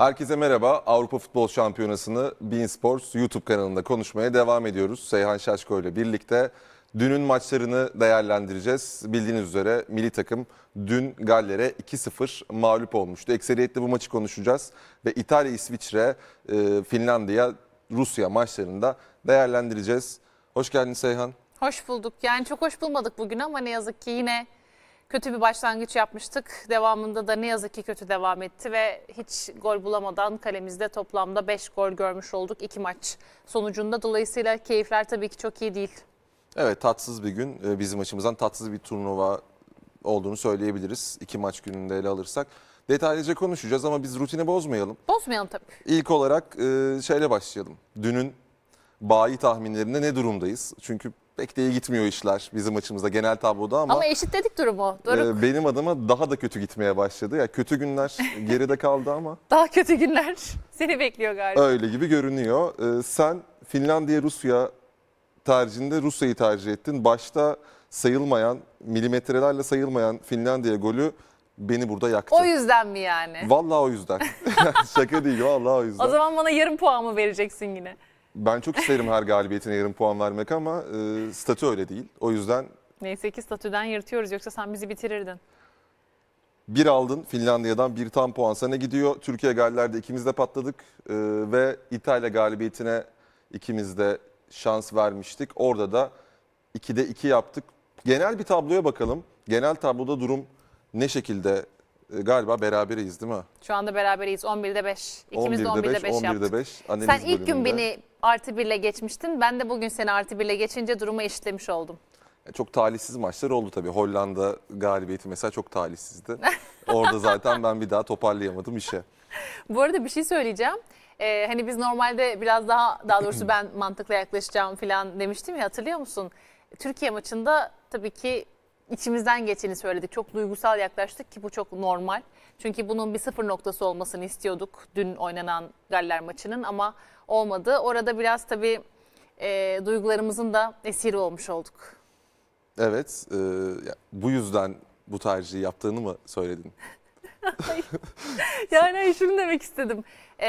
Herkese merhaba. Avrupa Futbol Şampiyonası'nı Bein Sports YouTube kanalında konuşmaya devam ediyoruz. Seyhan Şaşko ile birlikte dünün maçlarını değerlendireceğiz. Bildiğiniz üzere milli takım dün Galler'e 2-0 mağlup olmuştu. Ekseriyetle bu maçı konuşacağız ve İtalya, İsviçre, e, Finlandiya, Rusya maçlarında değerlendireceğiz. Hoş geldin Seyhan. Hoş bulduk. Yani çok hoş bulmadık bugün ama ne yazık ki yine kötü bir başlangıç yapmıştık. Devamında da ne yazık ki kötü devam etti ve hiç gol bulamadan kalemizde toplamda 5 gol görmüş olduk 2 maç sonucunda. Dolayısıyla keyifler tabii ki çok iyi değil. Evet tatsız bir gün ee, bizim açımızdan tatsız bir turnuva olduğunu söyleyebiliriz. İki maç gününde ele alırsak. Detaylıca konuşacağız ama biz rutini bozmayalım. Bozmayalım tabii. İlk olarak e, şeyle başlayalım. Dünün bayi tahminlerinde ne durumdayız? Çünkü pek de iyi gitmiyor işler bizim açımızda genel tabloda ama. Ama eşitledik durumu. Doruk. E, benim adıma daha da kötü gitmeye başladı. Ya yani kötü günler geride kaldı ama. Daha kötü günler seni bekliyor galiba. Öyle gibi görünüyor. E, sen Finlandiya Rusya tercihinde Rusya'yı tercih ettin. Başta sayılmayan, milimetrelerle sayılmayan Finlandiya golü beni burada yaktı. O yüzden mi yani? Vallahi o yüzden. Şaka değil vallahi o yüzden. O zaman bana yarım puan mı vereceksin yine? Ben çok isterim her galibiyetine yarım puan vermek ama e, statü öyle değil. O yüzden Neyse ki statüden yırtıyoruz yoksa sen bizi bitirirdin. bir aldın Finlandiya'dan bir tam puan sana gidiyor. Türkiye Galler'de ikimiz de patladık e, ve İtalya galibiyetine ikimiz de şans vermiştik. Orada da 2'de 2 yaptık. Genel bir tabloya bakalım. Genel tabloda durum ne şekilde galiba beraberiz değil mi? Şu anda beraberiz. 11'de 5. İkimiz 11'de 5, de 11'de 5, 11'de 5 yaptık. 5 Sen ilk bölümünde... gün beni artı 1 ile geçmiştin. Ben de bugün seni artı 1 ile geçince durumu eşitlemiş oldum. E, çok talihsiz maçlar oldu tabii. Hollanda galibiyeti mesela çok talihsizdi. Orada zaten ben bir daha toparlayamadım işe. Bu arada bir şey söyleyeceğim. Ee, hani biz normalde biraz daha daha doğrusu ben mantıkla yaklaşacağım falan demiştim ya hatırlıyor musun? Türkiye maçında tabii ki içimizden geçeni söyledik. Çok duygusal yaklaştık ki bu çok normal. Çünkü bunun bir sıfır noktası olmasını istiyorduk dün oynanan Galler maçının ama olmadı. Orada biraz tabii e, duygularımızın da esiri olmuş olduk. Evet, e, bu yüzden bu tercihi yaptığını mı söyledin? yani şunu demek istedim e,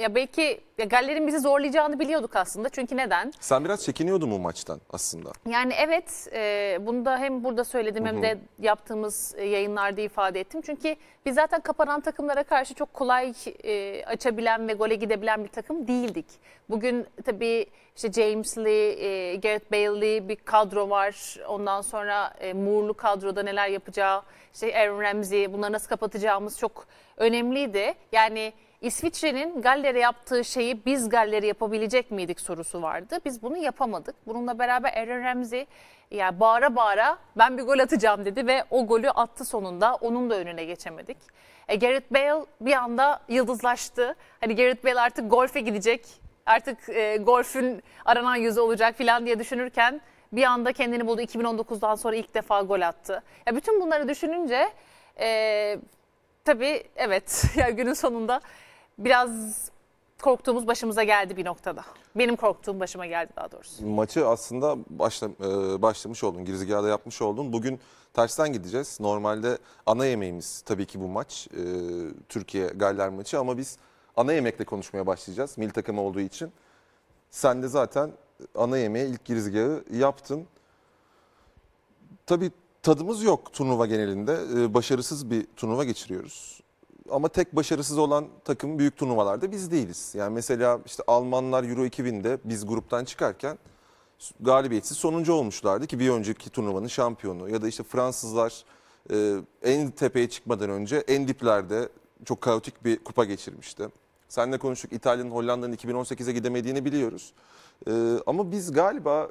ya belki ya Galler'in bizi zorlayacağını biliyorduk aslında. Çünkü neden? Sen biraz çekiniyordun bu maçtan aslında. Yani evet e, bunu da hem burada söyledim hem de yaptığımız e, yayınlarda ifade ettim. Çünkü biz zaten kapanan takımlara karşı çok kolay e, açabilen ve gole gidebilen bir takım değildik. Bugün tabii işte James Lee, e, Gareth Bale'li bir kadro var. Ondan sonra e, Moore'lu kadroda neler yapacağı, işte Aaron Ramsey bunları nasıl kapatacağımız çok önemliydi. Yani İsviçre'nin Galler'e yaptığı şeyi biz Galler'e yapabilecek miydik sorusu vardı. Biz bunu yapamadık. Bununla beraber Aaron Ramsey yani bağıra bağıra ben bir gol atacağım dedi ve o golü attı sonunda. Onun da önüne geçemedik. E, Gareth Bale bir anda yıldızlaştı. Hani Gareth Bale artık golfe gidecek. Artık e, golfün aranan yüzü olacak falan diye düşünürken bir anda kendini buldu. 2019'dan sonra ilk defa gol attı. Ya bütün bunları düşününce e, tabii evet yani günün sonunda biraz korktuğumuz başımıza geldi bir noktada. Benim korktuğum başıma geldi daha doğrusu. Maçı aslında başla, e, başlamış oldun, girizgahda yapmış oldun. Bugün tersten gideceğiz. Normalde ana yemeğimiz tabii ki bu maç. E, Türkiye-Galler maçı ama biz ana yemekle konuşmaya başlayacağız. Mil takımı olduğu için. Sen de zaten ana yemeğe ilk girizgahı yaptın. Tabii tadımız yok turnuva genelinde. Ee, başarısız bir turnuva geçiriyoruz. Ama tek başarısız olan takım büyük turnuvalarda biz değiliz. Yani mesela işte Almanlar Euro 2000'de biz gruptan çıkarken galibiyetsiz sonuncu olmuşlardı ki bir önceki turnuvanın şampiyonu. Ya da işte Fransızlar e, en tepeye çıkmadan önce en diplerde çok kaotik bir kupa geçirmişti. Seninle konuştuk İtalya'nın Hollanda'nın 2018'e gidemediğini biliyoruz. E, ama biz galiba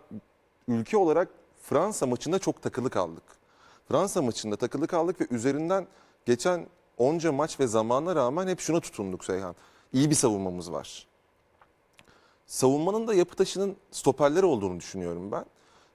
ülke olarak Fransa maçında çok takılı kaldık. Fransa maçında takılı kaldık ve üzerinden geçen onca maç ve zamana rağmen hep şuna tutunduk Seyhan. İyi bir savunmamız var. Savunmanın da yapı taşının stoperleri olduğunu düşünüyorum ben.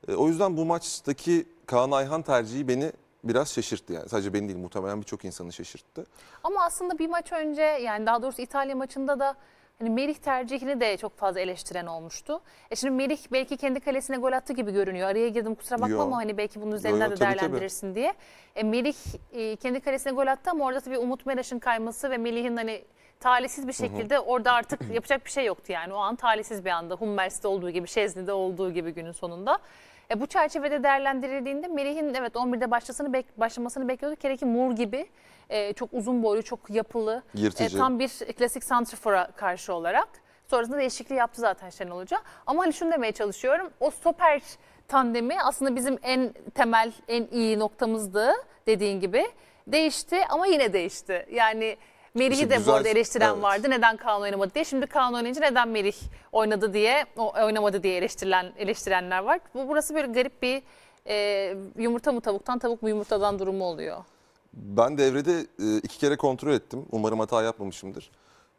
E, o yüzden bu maçtaki Kaan Ayhan tercihi beni biraz şaşırttı yani. Sadece beni değil muhtemelen birçok insanı şaşırttı. Ama aslında bir maç önce yani daha doğrusu İtalya maçında da Hani Merih tercihini de çok fazla eleştiren olmuştu. E şimdi Melih belki kendi kalesine gol attı gibi görünüyor. Araya girdim kusura bakma ama hani belki bunun üzerinden yo, yo, de tabii, değerlendirirsin tabii. diye. E Merih e, kendi kalesine gol attı ama orada tabii Umut Meraş'ın kayması ve Melih'in hani talihsiz bir şekilde Hı-hı. orada artık yapacak bir şey yoktu yani. O an talihsiz bir anda Hummers'te olduğu gibi, Şezni'de olduğu gibi günün sonunda. E, bu çerçevede değerlendirildiğinde Melih'in evet 11'de başlasını bek, başlamasını bekliyorduk. Hele ki Mur gibi e, çok uzun boylu, çok yapılı, e, tam bir klasik santrfora karşı olarak. Sonrasında değişikliği yaptı zaten Şenol Hoca. Ama hani şunu demeye çalışıyorum. O stoper tandemi aslında bizim en temel, en iyi noktamızdı dediğin gibi. Değişti ama yine değişti. Yani Melih'i işte de güzel, bu arada eleştiren evet. vardı. Neden Kaan oynamadı diye. Şimdi Kaan oynayınca neden Melih oynadı diye, o, oynamadı diye eleştirilen eleştirenler var. Bu burası böyle garip bir e, yumurta mı tavuktan, tavuk mu yumurtadan durumu oluyor. Ben devrede e, iki kere kontrol ettim. Umarım hata yapmamışımdır.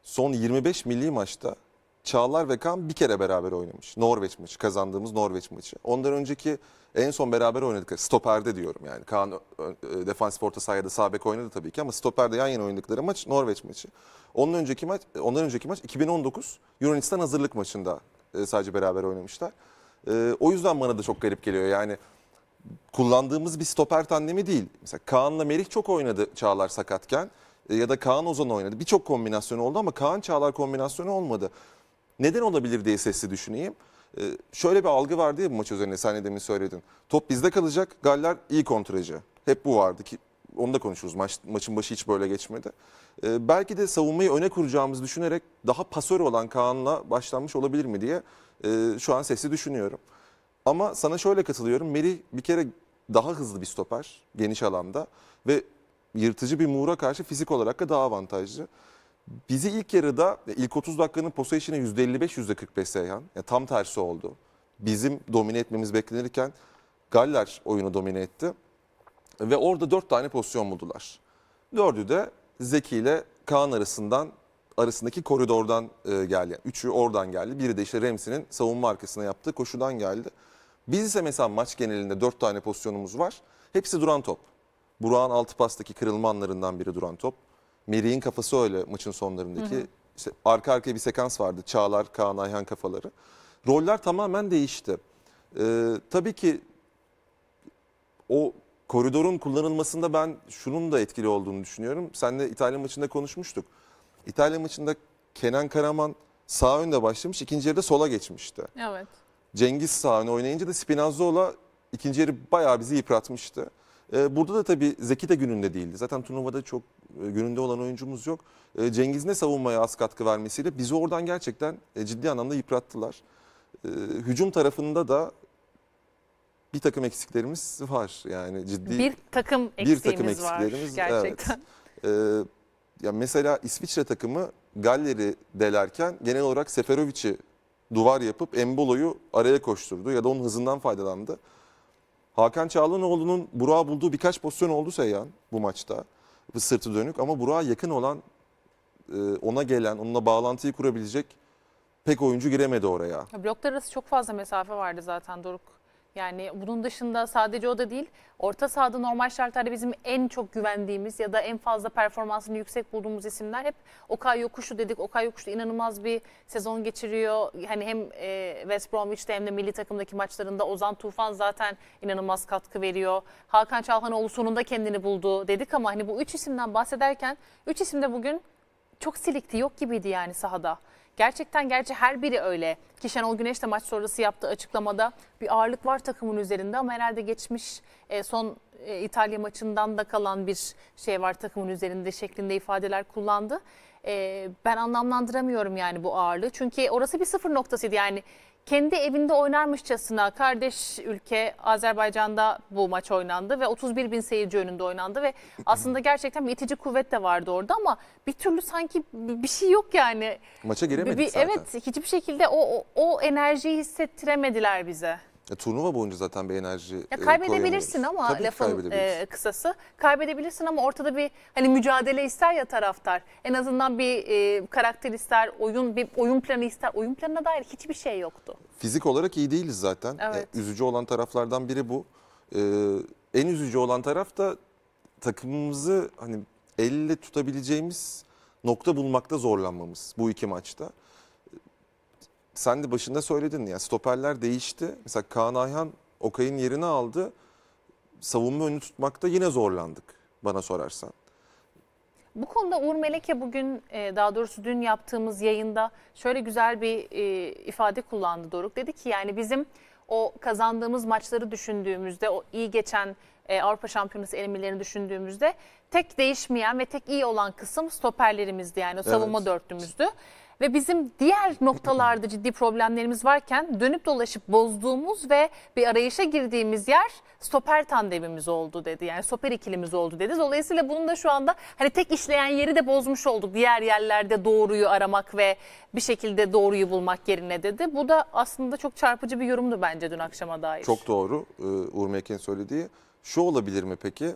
Son 25 milli maçta Çağlar ve Kan bir kere beraber oynamış. Norveç maçı kazandığımız Norveç maçı. Ondan önceki en son beraber oynadık. Stoper'de diyorum yani. Kaan defansif orta sahada sağ bek oynadı tabii ki ama stoper'de yan yana oynadıkları maç Norveç maçı. Onun önceki maç ondan önceki maç 2019 Yunanistan hazırlık maçında e, sadece beraber oynamışlar. E, o yüzden bana da çok garip geliyor. Yani kullandığımız bir stoper tandemi değil. Mesela Kaan'la Merih çok oynadı Çağlar sakatken e, ya da Kaan Ozan oynadı. Birçok kombinasyon oldu ama Kaan Çağlar kombinasyonu olmadı. Neden olabilir diye sesli düşüneyim. Ee, şöyle bir algı vardı ya bu maç üzerine sen de demin söyledin. Top bizde kalacak, Galler iyi kontracı. Hep bu vardı ki onu da konuşuruz. Maç, maçın başı hiç böyle geçmedi. Ee, belki de savunmayı öne kuracağımızı düşünerek daha pasör olan Kaan'la başlanmış olabilir mi diye e, şu an sesli düşünüyorum. Ama sana şöyle katılıyorum. Melih bir kere daha hızlı bir stoper geniş alanda ve yırtıcı bir Muğra karşı fizik olarak da daha avantajlı. Bizi ilk yarıda e, ilk 30 dakikanın possession'ı %55 %45 Seyhan. Yani tam tersi oldu. Bizim domine etmemiz beklenirken Galler oyunu domine etti. Ve orada 4 tane pozisyon buldular. Dördü de Zeki ile Kaan arasından arasındaki koridordan e, geldi. Üçü oradan geldi. Biri de işte Ramsey'nin savunma arkasına yaptığı koşudan geldi. Biz ise mesela maç genelinde dört tane pozisyonumuz var. Hepsi duran top. Burak'ın altı pastaki kırılma anlarından biri duran top. Merih'in kafası öyle maçın sonlarındaki. Hı hı. İşte arka arkaya bir sekans vardı. Çağlar, Kaan, Ayhan kafaları. Roller tamamen değişti. Ee, tabii ki o koridorun kullanılmasında ben şunun da etkili olduğunu düşünüyorum. Seninle İtalya maçında konuşmuştuk. İtalya maçında Kenan Karaman sağ önde başlamış, ikinci yarıda sola geçmişti. Evet. Cengiz sağ öne oynayınca da Spinazzola ikinci yarı bayağı bizi yıpratmıştı. Ee, burada da tabii Zeki de gününde değildi. Zaten turnuvada çok e, gününde olan oyuncumuz yok. Ee, Cengiz ne savunmaya az katkı vermesiyle bizi oradan gerçekten e, ciddi anlamda yıprattılar. Ee, hücum tarafında da bir takım eksiklerimiz var. Yani ciddi bir takım eksiğimiz bir takım eksiklerimiz var gerçekten. Evet. ya mesela İsviçre takımı Galler'i delerken genel olarak Seferovic'i duvar yapıp Embolo'yu araya koşturdu ya da onun hızından faydalandı. Hakan Çağlanoğlu'nun Burak'ı bulduğu birkaç pozisyon oldu Seyyan bu maçta. sırtı dönük ama Burak'a yakın olan e, ona gelen, onunla bağlantıyı kurabilecek pek oyuncu giremedi oraya. Ya bloklar arası çok fazla mesafe vardı zaten Doruk. Yani bunun dışında sadece o da değil. Orta sahada normal şartlarda bizim en çok güvendiğimiz ya da en fazla performansını yüksek bulduğumuz isimler hep Okay Yokuşu dedik. Okay Yokuşu inanılmaz bir sezon geçiriyor. Hani hem e, West Bromwich'te hem de milli takımdaki maçlarında Ozan Tufan zaten inanılmaz katkı veriyor. Hakan Çalhanoğlu sonunda kendini buldu dedik ama hani bu üç isimden bahsederken üç isim de bugün çok silikti, yok gibiydi yani sahada. Gerçekten gerçi her biri öyle. Ki Şenol Güneş de maç sonrası yaptığı açıklamada bir ağırlık var takımın üzerinde ama herhalde geçmiş e, son e, İtalya maçından da kalan bir şey var takımın üzerinde şeklinde ifadeler kullandı. E, ben anlamlandıramıyorum yani bu ağırlığı. Çünkü orası bir sıfır noktasıydı yani kendi evinde oynarmışçasına kardeş ülke Azerbaycan'da bu maç oynandı ve 31 bin seyirci önünde oynandı ve aslında gerçekten bir itici kuvvet de vardı orada ama bir türlü sanki bir şey yok yani. Maça giremedik bir, bir, zaten. Evet hiçbir şekilde o, o, o enerjiyi hissettiremediler bize. Ya, e, turnuva boyunca zaten bir enerji ya, e, kaybedebilirsin ama Tabii lafın e, kısası kaybedebilirsin ama ortada bir hani mücadele ister ya taraftar. En azından bir e, karakter ister, oyun bir oyun planı ister. Oyun planına dair hiçbir şey yoktu. Fizik olarak iyi değiliz zaten. E, evet. E, üzücü olan taraflardan biri bu. E, en üzücü olan taraf da takımımızı hani elle tutabileceğimiz nokta bulmakta zorlanmamız bu iki maçta sen de başında söyledin ya stoperler değişti. Mesela Kaan Ayhan Okay'ın yerini aldı. Savunma önü tutmakta yine zorlandık bana sorarsan. Bu konuda Uğur Meleke bugün e, daha doğrusu dün yaptığımız yayında şöyle güzel bir e, ifade kullandı Doruk. Dedi ki yani bizim o kazandığımız maçları düşündüğümüzde o iyi geçen e, Avrupa Şampiyonası elemelerini düşündüğümüzde tek değişmeyen ve tek iyi olan kısım stoperlerimizdi yani o savunma evet. dörtlümüzdü ve bizim diğer noktalarda ciddi problemlerimiz varken dönüp dolaşıp bozduğumuz ve bir arayışa girdiğimiz yer stoper tandemimiz oldu dedi. Yani stoper ikilimiz oldu dedi. Dolayısıyla bunun da şu anda hani tek işleyen yeri de bozmuş olduk. Diğer yerlerde doğruyu aramak ve bir şekilde doğruyu bulmak yerine dedi. Bu da aslında çok çarpıcı bir yorumdu bence dün akşama dair. Çok doğru e, Uğur Mekin söylediği. Şu olabilir mi peki?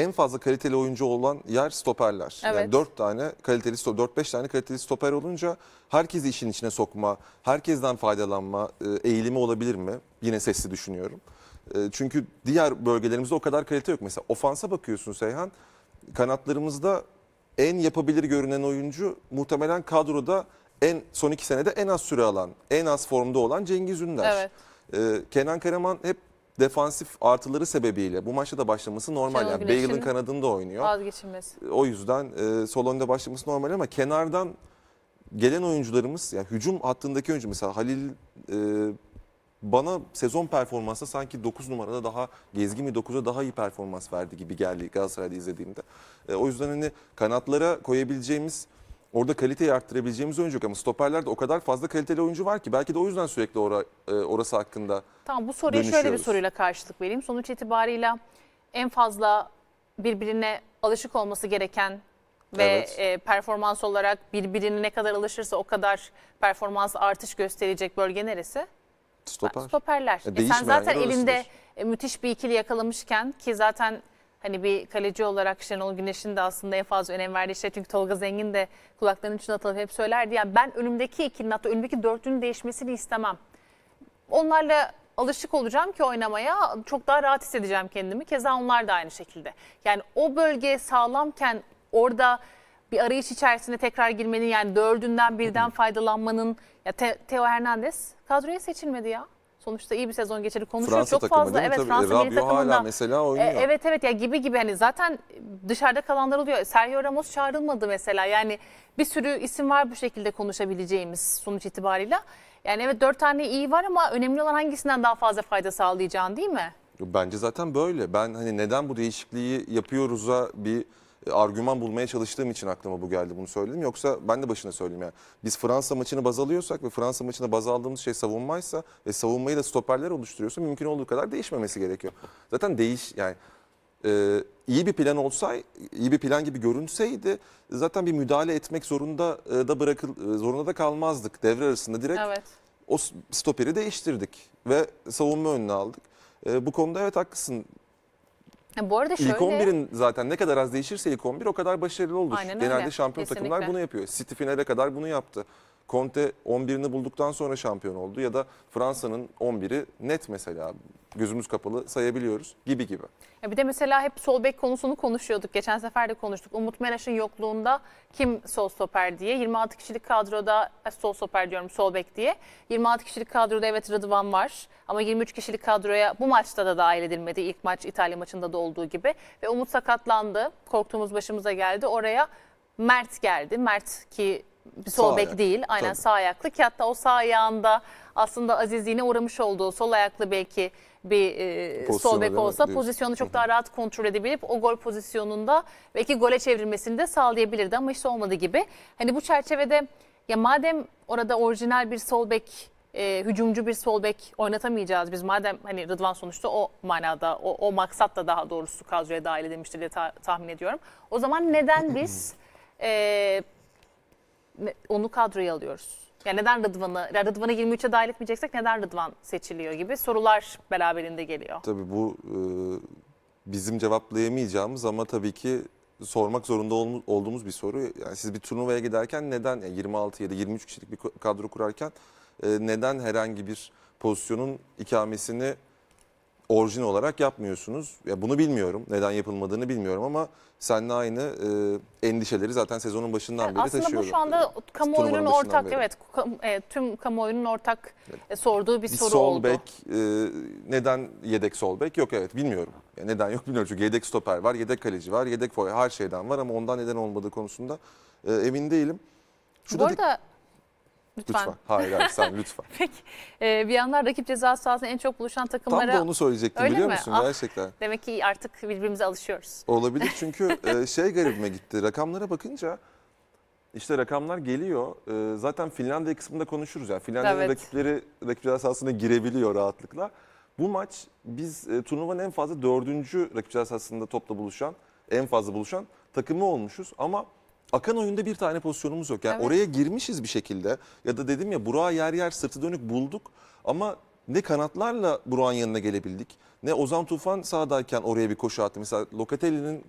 en fazla kaliteli oyuncu olan yer stoperler. Evet. Yani 4 tane kaliteli 4-5 tane kaliteli stoper olunca herkesi işin içine sokma, herkesten faydalanma e, eğilimi olabilir mi? Yine sesli düşünüyorum. E, çünkü diğer bölgelerimizde o kadar kalite yok. Mesela ofansa bakıyorsun Seyhan, kanatlarımızda en yapabilir görünen oyuncu muhtemelen kadroda en son iki senede en az süre alan, en az formda olan Cengiz Ünder. Evet. E, Kenan Karaman hep defansif artıları sebebiyle bu maçta da başlaması normal. Şenol yani Bale'ın kanadında oynuyor. Vazgeçilmez. O yüzden e, sol önde başlaması normal ama kenardan gelen oyuncularımız yani hücum hattındaki oyuncu mesela Halil e, bana sezon performansa sanki 9 numarada daha Gezgi mi 9'a daha iyi performans verdi gibi geldi Galatasaray'da izlediğimde. E, o yüzden hani kanatlara koyabileceğimiz Orada kaliteyi arttırabileceğimiz oyuncu yok ama stoperlerde o kadar fazla kaliteli oyuncu var ki belki de o yüzden sürekli ora, e, orası hakkında Tamam bu soruya şöyle bir soruyla karşılık vereyim. Sonuç itibarıyla en fazla birbirine alışık olması gereken ve evet. e, performans olarak birbirine ne kadar alışırsa o kadar performans artış gösterecek bölge neresi? Stoper. Stoperler. E, e sen zaten elinde alışılır. E, müthiş bir ikili yakalamışken ki zaten Hani bir kaleci olarak Şenol Güneş'in de aslında en fazla önem verdiği şey. Çünkü Tolga Zengin de kulaklarının içine atılıp hep söylerdi. Yani ben önümdeki ikinin hatta önümdeki dörtünün değişmesini istemem. Onlarla alışık olacağım ki oynamaya çok daha rahat hissedeceğim kendimi. Keza onlar da aynı şekilde. Yani o bölge sağlamken orada bir arayış içerisinde tekrar girmenin yani dördünden birden faydalanmanın ya Teo Hernandez kadroya seçilmedi ya sonuçta iyi bir sezon geçirdi. konuşuyor. Fransa çok fazla evet Tabii, Fransa Rabio milli takımında. hala mesela e, oynuyor. E, evet evet ya gibi gibi hani zaten dışarıda kalanlar oluyor. Sergio Ramos çağrılmadı mesela. Yani bir sürü isim var bu şekilde konuşabileceğimiz sonuç itibariyle. Yani evet dört tane iyi var ama önemli olan hangisinden daha fazla fayda sağlayacağın değil mi? Bence zaten böyle. Ben hani neden bu değişikliği yapıyoruz'a bir argüman bulmaya çalıştığım için aklıma bu geldi bunu söyledim. Yoksa ben de başına söyleyeyim yani. Biz Fransa maçını baz alıyorsak ve Fransa maçına baz aldığımız şey savunmaysa ve savunmayı da stoperler oluşturuyorsa mümkün olduğu kadar değişmemesi gerekiyor. Zaten değiş yani e, iyi bir plan olsay, iyi bir plan gibi görünseydi zaten bir müdahale etmek zorunda e, da bırakıl e, zorunda da kalmazdık. Devre arasında direkt evet. o stoperi değiştirdik ve savunma önüne aldık. E, bu konuda evet haklısın. Ya bu arada şöyle... İlk 11'in zaten ne kadar az değişirse ilk 11 o kadar başarılı olur. Aynen öyle. Genelde şampiyon Kesinlikle. takımlar bunu yapıyor. City finale kadar bunu yaptı. Conte 11'ini bulduktan sonra şampiyon oldu ya da Fransa'nın 11'i net mesela gözümüz kapalı sayabiliyoruz gibi gibi. Ya bir de mesela hep sol bek konusunu konuşuyorduk. Geçen sefer de konuştuk. Umut Meraş'ın yokluğunda kim sol stoper diye. 26 kişilik kadroda e, sol stoper diyorum sol bek diye. 26 kişilik kadroda evet Rıdvan var. Ama 23 kişilik kadroya bu maçta da dahil edilmedi. İlk maç İtalya maçında da olduğu gibi. Ve Umut sakatlandı. Korktuğumuz başımıza geldi. Oraya Mert geldi. Mert ki bir sol bek ayak. değil. Aynen Tabii. sağ ayaklı ki hatta o sağ ayağında aslında Aziz yine uğramış olduğu sol ayaklı belki bir e, sol bek olsa diyorsun. pozisyonu çok daha rahat kontrol edebilip o gol pozisyonunda belki gole çevrilmesini de sağlayabilirdi ama işte olmadı gibi. Hani bu çerçevede ya madem orada orijinal bir sol bek e, hücumcu bir sol bek oynatamayacağız biz madem hani Rıdvan sonuçta o manada o, o maksatla daha doğrusu kadroya dahil edilmiştir diye ta, tahmin ediyorum. O zaman neden biz e, onu kadroya alıyoruz? Ya neden Rıdvan'ı, Rıdvan'ı 23'e dahil etmeyeceksek neden Rıdvan seçiliyor gibi sorular beraberinde geliyor. Tabii bu e, bizim cevaplayamayacağımız ama tabii ki sormak zorunda olduğumuz bir soru. Yani siz bir turnuvaya giderken neden yani 26 ya da 23 kişilik bir kadro kurarken e, neden herhangi bir pozisyonun ikamesini orijin olarak yapmıyorsunuz. Ya bunu bilmiyorum. Neden yapılmadığını bilmiyorum ama seninle aynı e, endişeleri zaten sezonun başından e, beri aslında taşıyorum. Aslında bu şu anda kamuoyunun ortak beri. evet e, tüm kamuoyunun ortak evet. sorduğu bir, bir soru sol oldu. Bek, e, neden yedek sol bek yok evet bilmiyorum. Ya neden yok bilmiyorum çünkü yedek stoper var, yedek kaleci var, yedek foy her şeyden var ama ondan neden olmadığı konusunda e, emin değilim. Şu Bu arada Lütfen. lütfen. Hayır hayır sen lütfen. Peki. Ee, bir yandan rakip ceza sahasında en çok buluşan takımlara... Tam da onu söyleyecektim Öyle biliyor mi? musun ah, gerçekten. Demek ki artık birbirimize alışıyoruz. Olabilir çünkü e, şey garibime gitti. Rakamlara bakınca işte rakamlar geliyor. E, zaten Finlandiya kısmında konuşuruz. Yani Finlandiya'nın evet. rakipleri rakip ceza sahasına girebiliyor rahatlıkla. Bu maç biz e, turnuvanın en fazla dördüncü rakip ceza sahasında topla buluşan, en fazla buluşan takımı olmuşuz. Ama akan oyunda bir tane pozisyonumuz yok. Yani evet. oraya girmişiz bir şekilde ya da dedim ya Burak'ı yer yer sırtı dönük bulduk ama ne kanatlarla Burak'ın yanına gelebildik ne Ozan Tufan sahadayken oraya bir koşu attı. Mesela Locatelli'nin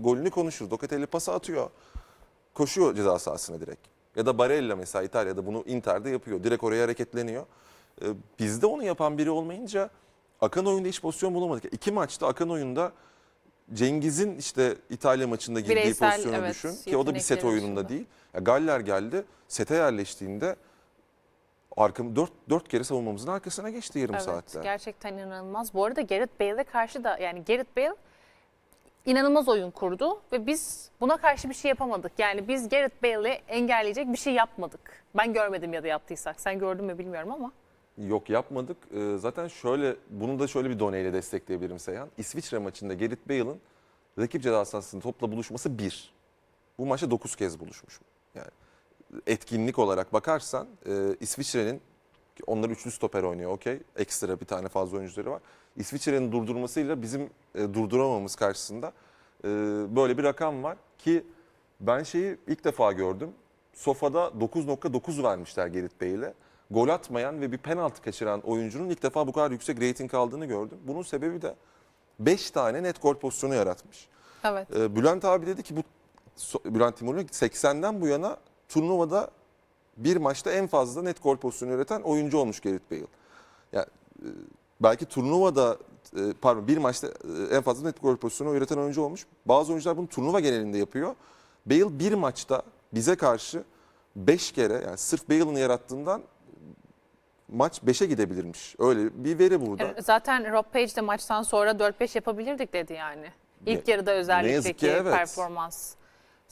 golünü konuşur, Locatelli pası atıyor. Koşuyor ceza sahasına direkt. Ya da Barella mesela İtalya'da bunu Inter'de yapıyor. Direkt oraya hareketleniyor. Ee, bizde onu yapan biri olmayınca akan oyunda hiç pozisyon bulamadık. İki maçta akan oyunda Cengiz'in işte İtalya maçında girdiği Bireysel, pozisyonu evet, düşün ki o da bir set oyununda dışında. değil. Ya Galler geldi sete yerleştiğinde arkam 4 4 kere savunmamızın arkasına geçti yarım evet, saatte. Gerçekten inanılmaz. Bu arada Gareth Bale'e karşı da yani Gareth Bale inanılmaz oyun kurdu ve biz buna karşı bir şey yapamadık. Yani biz Gareth Bale'i engelleyecek bir şey yapmadık. Ben görmedim ya da yaptıysak. Sen gördün mü bilmiyorum ama. Yok yapmadık. Ee, zaten şöyle bunu da şöyle bir doneyle destekleyebilirim Seyhan. İsviçre maçında Gerrit Bale'ın rakip ceza sahasında topla buluşması bir. Bu maçta dokuz kez buluşmuş. Yani etkinlik olarak bakarsan e, İsviçre'nin onlar üçlü stoper oynuyor okey. Ekstra bir tane fazla oyuncuları var. İsviçre'nin durdurmasıyla bizim e, durduramamamız karşısında e, böyle bir rakam var ki ben şeyi ilk defa gördüm. Sofa'da 9.9 vermişler Gerrit Bey'le gol atmayan ve bir penaltı kaçıran oyuncunun ilk defa bu kadar yüksek reyting aldığını gördüm. Bunun sebebi de 5 tane net gol pozisyonu yaratmış. Evet. Ee, Bülent abi dedi ki bu Bülent Timur'un 80'den bu yana turnuvada bir maçta en fazla net gol pozisyonu üreten oyuncu olmuş Gerrit Bale. Yani, e, belki turnuvada e, pardon bir maçta e, en fazla net gol pozisyonu üreten oyuncu olmuş. Bazı oyuncular bunu turnuva genelinde yapıyor. Bale bir maçta bize karşı 5 kere yani sırf Bale'ın yarattığından maç 5'e gidebilirmiş. Öyle bir veri burada. E, zaten Rob Page de maçtan sonra 4-5 yapabilirdik dedi yani. İlk yarıda özellikle ki evet. performans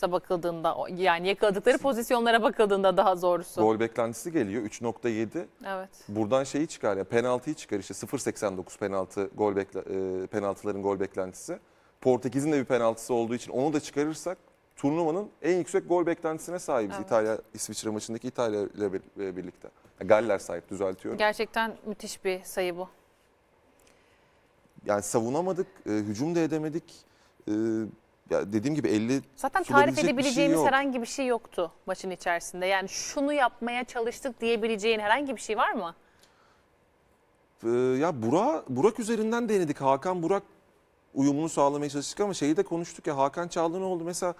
bakıldığında yani yakaladıkları pozisyonlara bakıldığında daha zorusu. Gol beklentisi geliyor 3.7. Evet. Buradan şeyi çıkar ya penaltıyı çıkar işte 0.89 penaltı gol bekle, e, penaltıların gol beklentisi. Portekiz'in de bir penaltısı olduğu için onu da çıkarırsak turnuvanın en yüksek gol beklentisine sahibiz evet. İtalya İsviçre maçındaki İtalya ile e, birlikte. Galler sahip düzeltiyorum. Gerçekten müthiş bir sayı bu. Yani savunamadık, e, hücum da edemedik. E, ya dediğim gibi 50 Zaten tarif şey edebileceğimiz şey herhangi bir şey yoktu maçın içerisinde. Yani şunu yapmaya çalıştık diyebileceğin herhangi bir şey var mı? Ee, ya Burak, Burak üzerinden denedik. Hakan Burak uyumunu sağlamaya çalıştık ama şeyi de konuştuk ya Hakan ne oldu? mesela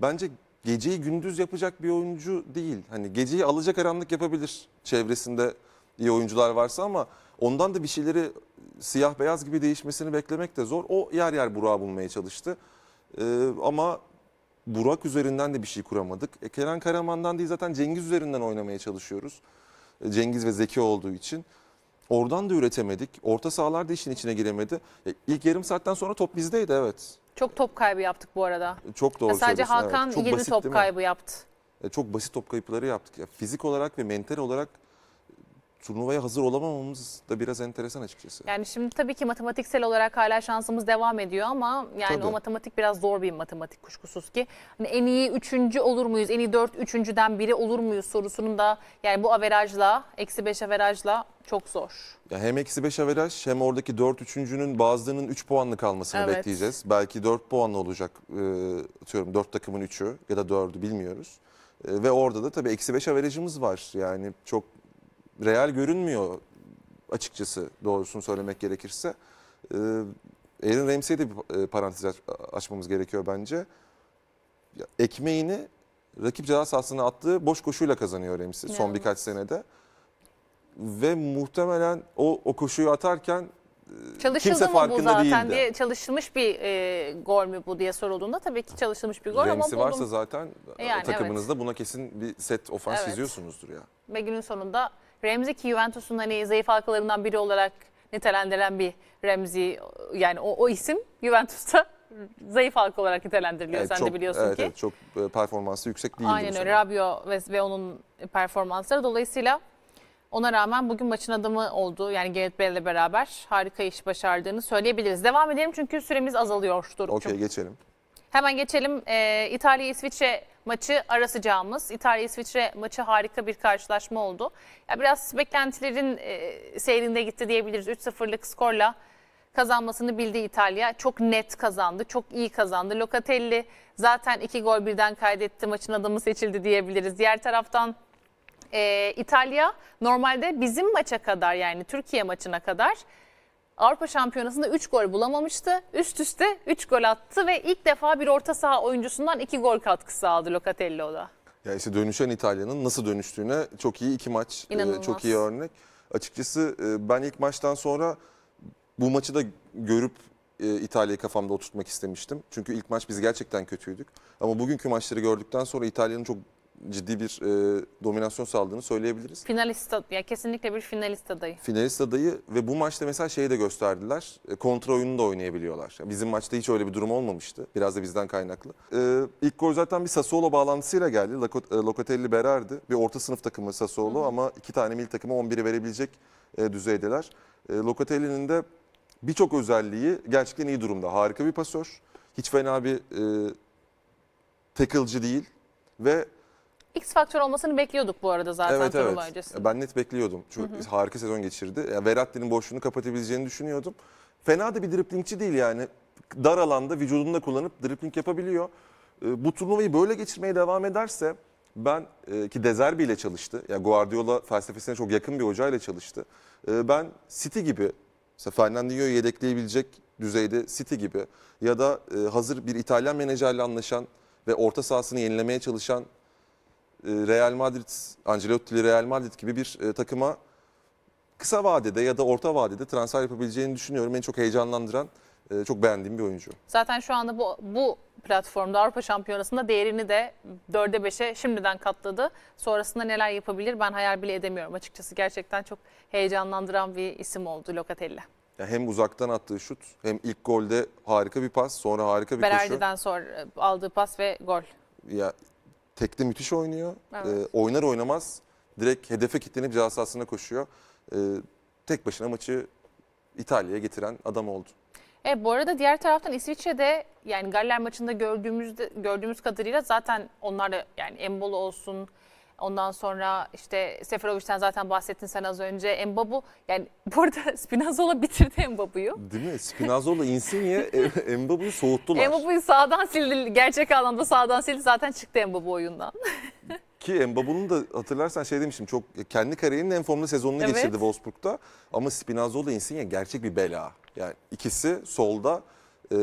bence geceyi gündüz yapacak bir oyuncu değil. Hani geceyi alacak karanlık yapabilir çevresinde iyi oyuncular varsa ama ondan da bir şeyleri siyah beyaz gibi değişmesini beklemek de zor. O yer yer Burak'ı bulmaya çalıştı. Ee, ama Burak üzerinden de bir şey kuramadık. E, Kenan Karaman'dan değil zaten Cengiz üzerinden oynamaya çalışıyoruz. E, Cengiz ve Zeki olduğu için. Oradan da üretemedik. Orta sahalar da işin içine giremedi. E, ilk yarım saatten sonra top bizdeydi evet. Çok top kaybı yaptık bu arada. Çok doğru Sadece Hakan evet. 20 basit, top kaybı yaptı. E, çok basit top kayıpları yaptık. ya Fizik olarak ve mental olarak turnuvaya hazır olamamamız da biraz enteresan açıkçası. Yani şimdi tabii ki matematiksel olarak hala şansımız devam ediyor ama yani tabii. o matematik biraz zor bir matematik kuşkusuz ki. Hani en iyi üçüncü olur muyuz? En iyi dört üçüncüden biri olur muyuz sorusunun da yani bu averajla, eksi beş averajla çok zor. Ya hem eksi beş averaj hem oradaki dört üçüncünün bazılarının üç puanlı kalmasını evet. bekleyeceğiz. Belki dört puanlı olacak e, atıyorum dört takımın üçü ya da dördü bilmiyoruz. E, ve orada da tabii eksi beş averajımız var. Yani çok real görünmüyor açıkçası doğrusunu söylemek gerekirse. E, Aaron Ramsey'e de bir e, parantez açmamız gerekiyor bence. Ekmeğini rakip ceza sahasına attığı boş koşuyla kazanıyor Ramsey son birkaç senede. Ve muhtemelen o, o koşuyu atarken e, Çalışıldı kimse mı bu zaten değildi. diye çalışılmış bir e, gol mü bu diye sorulduğunda tabii ki çalışılmış bir gol Remsi ama buldum. varsa zaten yani, takımınızda evet. buna kesin bir set ofans evet. çiziyorsunuzdur ya. Ve günün sonunda Remzi ki Juventus'un hani zayıf halkalarından biri olarak nitelendirilen bir Remzi yani o, o isim Juventus'ta zayıf halk olarak nitelendiriliyor evet, sen çok, de biliyorsun evet, ki. Evet, çok e, performansı yüksek değil. Aynen öyle Rabio ve, ve onun performansları dolayısıyla ona rağmen bugün maçın adamı oldu. Yani Gareth ile beraber harika iş başardığını söyleyebiliriz. Devam edelim çünkü süremiz azalıyor. Okey geçelim. Hemen geçelim. Ee, İtalya, İsviçre maçı arasacağımız. İtalya-İsviçre maçı harika bir karşılaşma oldu. Ya biraz beklentilerin e, seyrinde gitti diyebiliriz. 3-0'lık skorla kazanmasını bildi İtalya. Çok net kazandı, çok iyi kazandı. Locatelli zaten iki gol birden kaydetti. Maçın adamı seçildi diyebiliriz. Diğer taraftan e, İtalya normalde bizim maça kadar yani Türkiye maçına kadar Avrupa Şampiyonası'nda 3 gol bulamamıştı. Üst üste 3 gol attı ve ilk defa bir orta saha oyuncusundan 2 gol katkısı aldı Locatello da. Ya işte dönüşen İtalya'nın nasıl dönüştüğüne çok iyi iki maç, İnanılmaz. E, çok iyi örnek. Açıkçası e, ben ilk maçtan sonra bu maçı da görüp e, İtalya'yı kafamda oturtmak istemiştim. Çünkü ilk maç biz gerçekten kötüydük. Ama bugünkü maçları gördükten sonra İtalya'nın çok ciddi bir e, dominasyon sağladığını söyleyebiliriz. Finalist ya kesinlikle bir finalist adayı. Finalist adayı ve bu maçta mesela şeyi de gösterdiler. E, kontra oyunu da oynayabiliyorlar. Yani bizim maçta hiç öyle bir durum olmamıştı. Biraz da bizden kaynaklı. E, ilk gol zaten bir Sassuolo bağlantısıyla geldi. Loko- e, Locatelli Berardi. Bir orta sınıf takımı Sassuolo ama iki tane mil takımı 11'i verebilecek e, düzeydeler. E, Locatelli'nin de birçok özelliği gerçekten iyi durumda. Harika bir pasör. Hiç fena bir e, tackle'cı değil ve X faktör olmasını bekliyorduk bu arada zaten evet, evet. öncesinde. Ben net bekliyordum. Çünkü hı hı. harika sezon geçirdi. Yani Veratti'nin boşluğunu kapatabileceğini düşünüyordum. Fena da bir driplingçi değil yani. Dar alanda vücudunu da kullanıp dripling yapabiliyor. Ee, bu turnuvayı böyle geçirmeye devam ederse ben e, ki Dezerbi ile çalıştı. Ya yani Guardiola felsefesine çok yakın bir hocayla çalıştı. Ee, ben City gibi mesela Fernandinho'yu yedekleyebilecek düzeyde City gibi ya da e, hazır bir İtalyan menajerle anlaşan ve orta sahasını yenilemeye çalışan e, Real Madrid, Ancelotti'li Real Madrid gibi bir e, takıma kısa vadede ya da orta vadede transfer yapabileceğini düşünüyorum. En çok heyecanlandıran, e, çok beğendiğim bir oyuncu. Zaten şu anda bu, bu platformda Avrupa Şampiyonası'nda değerini de 4'e 5'e şimdiden katladı. Sonrasında neler yapabilir ben hayal bile edemiyorum açıkçası. Gerçekten çok heyecanlandıran bir isim oldu Locatelli. Ya hem uzaktan attığı şut hem ilk golde harika bir pas sonra harika bir Berardi'den koşu. Berardi'den sonra aldığı pas ve gol. Ya Tekte müthiş oynuyor. Evet. E, oynar oynamaz direkt hedefe kilitlenip ceza sahasına koşuyor. E, tek başına maçı İtalya'ya getiren adam oldu. E, bu arada diğer taraftan İsviçre'de yani Galler maçında gördüğümüz gördüğümüz kadarıyla zaten onlar da yani Embolo olsun, Ondan sonra işte Seferovic'ten zaten bahsettin sen az önce. Mbabu yani burada Spinazzola bitirdi Mbabu'yu. Değil mi? Spinazzola, Insigne Mbabu'yu soğuttular. Mbabu'yu sağdan sildi. Gerçek anlamda sağdan sildi. Zaten çıktı Mbabu oyundan. Ki Mbabu'nun da hatırlarsan şey demiştim çok kendi kariyerinin en formlu sezonunu evet. geçirdi Wolfsburg'da. Ama Spinazzola, Insigne gerçek bir bela. Yani ikisi solda e,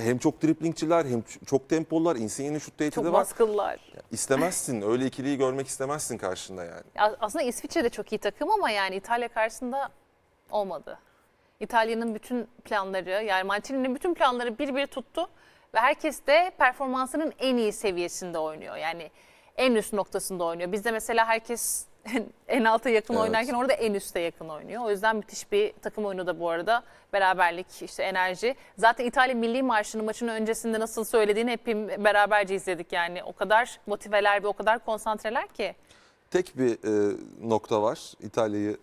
hem çok driplingçiler hem çok tempolular. Insigne'nin şut tehdidi çok var. Çok baskılılar. İstemezsin. öyle ikiliyi görmek istemezsin karşında yani. aslında İsviçre de çok iyi takım ama yani İtalya karşısında olmadı. İtalya'nın bütün planları yani Mancini'nin bütün planları bir bir tuttu ve herkes de performansının en iyi seviyesinde oynuyor. Yani en üst noktasında oynuyor. Bizde mesela herkes en alta yakın evet. oynarken orada en üste yakın oynuyor. O yüzden müthiş bir takım oyunu da bu arada. Beraberlik, işte enerji. Zaten İtalya Milli Marşı'nın maçının öncesinde nasıl söylediğini hep beraberce izledik yani. O kadar motiveler ve o kadar konsantreler ki. Tek bir e, nokta var İtalya'yı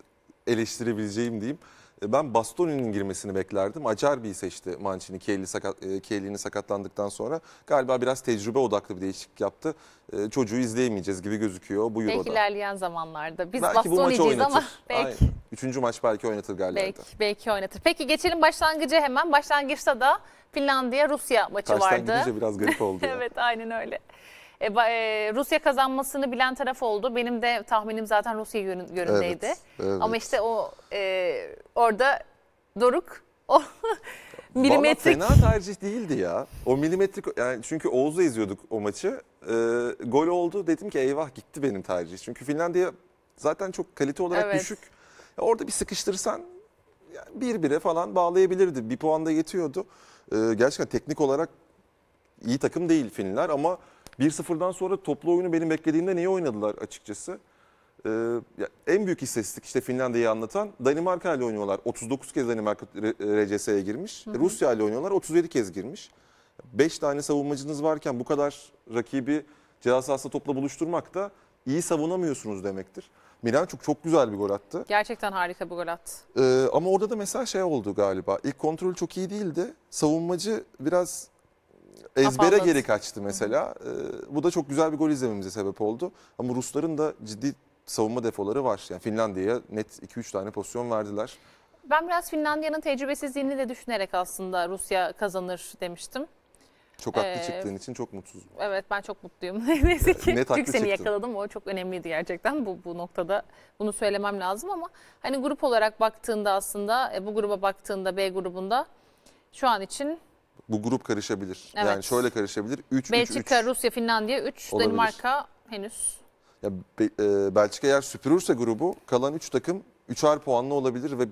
eleştirebileceğim diyeyim. E, ben Bastoni'nin girmesini beklerdim. Acerbi'yi seçti Mancini Kelly sakat, e, Kelly'nin sakatlandıktan sonra. Galiba biraz tecrübe odaklı bir değişiklik yaptı. E, çocuğu izleyemeyeceğiz gibi gözüküyor bu Euro'da. Belki ilerleyen zamanlarda. Biz belki bu maçı oynatır. ama belki. Aynen. Üçüncü maç belki oynatır galiba. Belki, belki oynatır. Peki geçelim başlangıcı hemen. Başlangıçta da Finlandiya-Rusya maçı Taştan vardı. Taştan gidince biraz garip oldu. evet aynen öyle. E, e, Rusya kazanmasını bilen taraf oldu. Benim de tahminim zaten Rusya yön, yönündeydi. Evet, evet. Ama işte o e, orada Doruk o milimetrik. Vallahi fena tercih değildi ya. O milimetrik yani çünkü Oğuz'la izliyorduk o maçı. E, gol oldu dedim ki eyvah gitti benim tercih. Çünkü Finlandiya zaten çok kalite olarak evet. düşük. Ya orada bir sıkıştırsan yani bir bire falan bağlayabilirdi. Bir puan da yetiyordu. E, gerçekten teknik olarak iyi takım değil Finler ama 1-0'dan sonra toplu oyunu benim beklediğimde niye oynadılar açıkçası? Ee, en büyük istatistik işte Finlandiya'yı anlatan Danimarka ile oynuyorlar. 39 kez Danimarka RCS'ye girmiş. Hı hı. Rusya ile oynuyorlar 37 kez girmiş. 5 tane savunmacınız varken bu kadar rakibi ceza sahası topla buluşturmak da iyi savunamıyorsunuz demektir. Milanchuk çok güzel bir gol attı. Gerçekten harika bir gol attı. Ee, ama orada da mesela şey oldu galiba. İlk kontrol çok iyi değildi. Savunmacı biraz ezbere Afallat. geri kaçtı mesela. Ee, bu da çok güzel bir gol izlememize sebep oldu. Ama Rusların da ciddi savunma defoları var. Yani Finlandiya'ya net 2-3 tane pozisyon verdiler. Ben biraz Finlandiya'nın tecrübesizliğini de düşünerek aslında Rusya kazanır demiştim. Çok haklı ee, çıktığın için çok mutsuzum. Evet ben çok mutluyum. Neyse ki Net Çünkü seni yakaladım. O çok önemliydi gerçekten bu, bu noktada. Bunu söylemem lazım ama hani grup olarak baktığında aslında e, bu gruba baktığında B grubunda şu an için bu grup karışabilir. Evet. Yani şöyle karışabilir. 3 Belçika, 3, 3. Rusya, Finlandiya 3, olabilir. Danimarka henüz. Ya Be e, Belçika eğer süpürürse grubu kalan 3 takım 3'er puanlı olabilir ve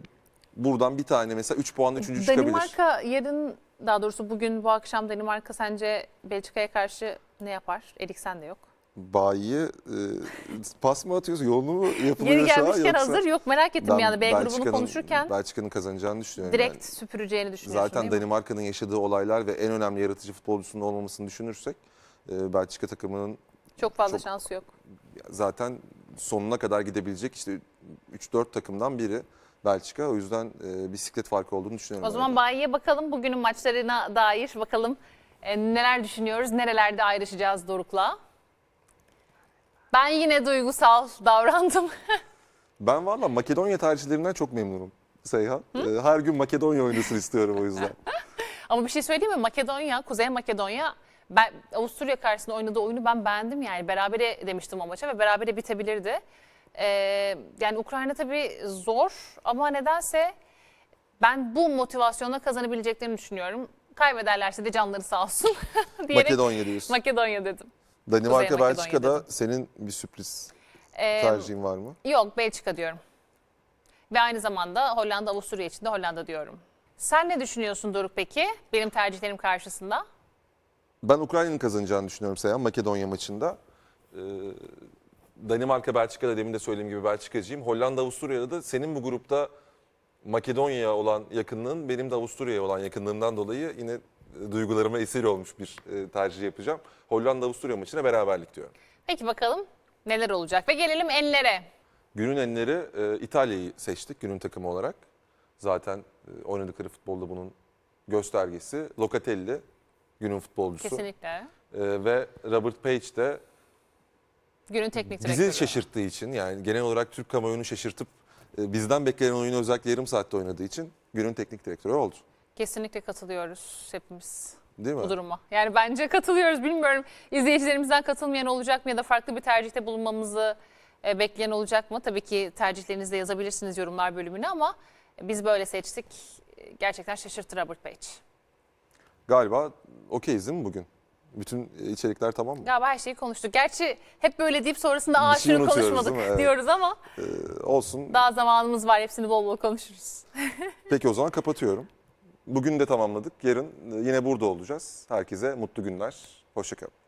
buradan bir tane mesela 3 puanlı 3. çıkabilir. Danimarka yarın daha doğrusu bugün bu akşam Danimarka sence Belçika'ya karşı ne yapar? Eriksen de yok. Bayi e, pas mı atıyorsun? Yolunu mu yapılıyor Geri şu Yoksa... hazır. Yok merak ettim ben, yani B grubunu konuşurken. Belçika'nın kazanacağını düşünüyorum. Direkt yani. süpüreceğini düşünüyorsun Zaten Danimarka'nın yaşadığı olaylar ve en önemli yaratıcı futbolcusunun olmamasını düşünürsek e, Belçika takımının çok fazla çok, şansı yok. Zaten sonuna kadar gidebilecek işte 3-4 takımdan biri. Belçika. O yüzden e, bisiklet farkı olduğunu düşünüyorum. O zaman bayiye bakalım. Bugünün maçlarına dair bakalım e, neler düşünüyoruz, nerelerde ayrışacağız Doruk'la. Ben yine duygusal davrandım. ben valla Makedonya tarihçilerinden çok memnunum Seyhan. Hı? Ee, her gün Makedonya oynasın istiyorum o yüzden. Ama bir şey söyleyeyim mi? Makedonya, Kuzey Makedonya ben Avusturya karşısında oynadığı oyunu ben beğendim yani. Berabere demiştim o maça ve berabere bitebilirdi. Ee, yani Ukrayna tabii zor ama nedense ben bu motivasyonla kazanabileceklerini düşünüyorum. Kaybederlerse de canları sağ olsun diyerek Makedonya diyorsun. Makedonya dedim. Danimarka, Kuzey Belçika'da senin bir sürpriz ee, tercihin var mı? Yok Belçika diyorum. Ve aynı zamanda Hollanda, Avusturya için de Hollanda diyorum. Sen ne düşünüyorsun Doruk peki benim tercihlerim karşısında? Ben Ukrayna'nın kazanacağını düşünüyorum Seyhan Makedonya maçında. Ee, Danimarka, Belçika'da demin de söylediğim gibi Belçikacıyım. Hollanda, Avusturya'da da senin bu grupta Makedonya'ya olan yakınlığın benim de Avusturya'ya olan yakınlığımdan dolayı yine duygularıma esir olmuş bir e, tercih yapacağım. Hollanda-Avusturya maçına beraberlik diyorum. Peki bakalım neler olacak ve gelelim enlere. Günün enleri e, İtalya'yı seçtik günün takımı olarak. Zaten e, oynadıkları futbolda bunun göstergesi. Locatelli günün futbolcusu. Kesinlikle. E, ve Robert Page de günün teknik direktörü. Bizi şaşırttığı için yani genel olarak Türk kamuoyunu şaşırtıp e, bizden beklenen oyunu özellikle yarım saatte oynadığı için günün teknik direktörü oldu. Kesinlikle katılıyoruz hepimiz. Değil mi? Bu duruma. Yani bence katılıyoruz. Bilmiyorum izleyicilerimizden katılmayan olacak mı ya da farklı bir tercihte bulunmamızı e, bekleyen olacak mı? Tabii ki tercihlerinizde yazabilirsiniz yorumlar bölümüne ama biz böyle seçtik. Gerçekten şaşırttı Robert Page. Galiba okeyiz değil mi bugün? Bütün içerikler tamam mı? Galiba her şeyi konuştuk. Gerçi hep böyle deyip sonrasında aa şey şunu konuşmadık evet. diyoruz ama ee, olsun. Daha zamanımız var hepsini bol bol konuşuruz. Peki o zaman kapatıyorum. Bugün de tamamladık. Yarın e, yine burada olacağız. Herkese mutlu günler. Hoşçakalın.